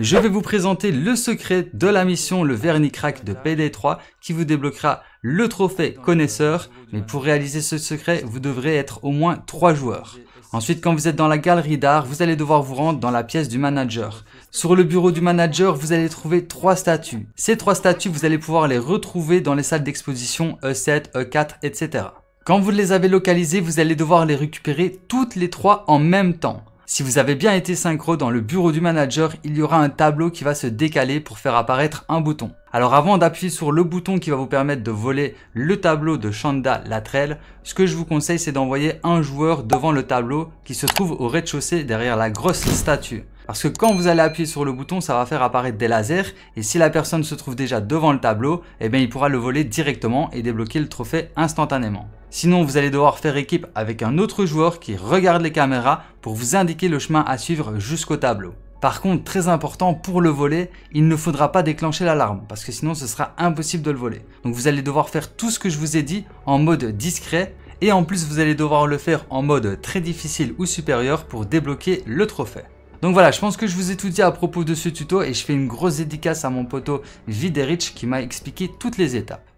Je vais vous présenter le secret de la mission Le crack de PD3 qui vous débloquera le trophée connaisseur, mais pour réaliser ce secret, vous devrez être au moins 3 joueurs. Ensuite, quand vous êtes dans la galerie d'art, vous allez devoir vous rendre dans la pièce du manager. Sur le bureau du manager, vous allez trouver trois statues. Ces trois statues, vous allez pouvoir les retrouver dans les salles d'exposition E7, E4, etc. Quand vous les avez localisées, vous allez devoir les récupérer toutes les trois en même temps. Si vous avez bien été synchro dans le bureau du manager, il y aura un tableau qui va se décaler pour faire apparaître un bouton. Alors avant d'appuyer sur le bouton qui va vous permettre de voler le tableau de Shanda Latrell, ce que je vous conseille c'est d'envoyer un joueur devant le tableau qui se trouve au rez-de-chaussée derrière la grosse statue. Parce que quand vous allez appuyer sur le bouton, ça va faire apparaître des lasers et si la personne se trouve déjà devant le tableau, eh bien il pourra le voler directement et débloquer le trophée instantanément. Sinon, vous allez devoir faire équipe avec un autre joueur qui regarde les caméras pour vous indiquer le chemin à suivre jusqu'au tableau. Par contre, très important, pour le voler, il ne faudra pas déclencher l'alarme, parce que sinon ce sera impossible de le voler. Donc vous allez devoir faire tout ce que je vous ai dit en mode discret, et en plus vous allez devoir le faire en mode très difficile ou supérieur pour débloquer le trophée. Donc voilà, je pense que je vous ai tout dit à propos de ce tuto et je fais une grosse dédicace à mon poteau Viderich qui m'a expliqué toutes les étapes.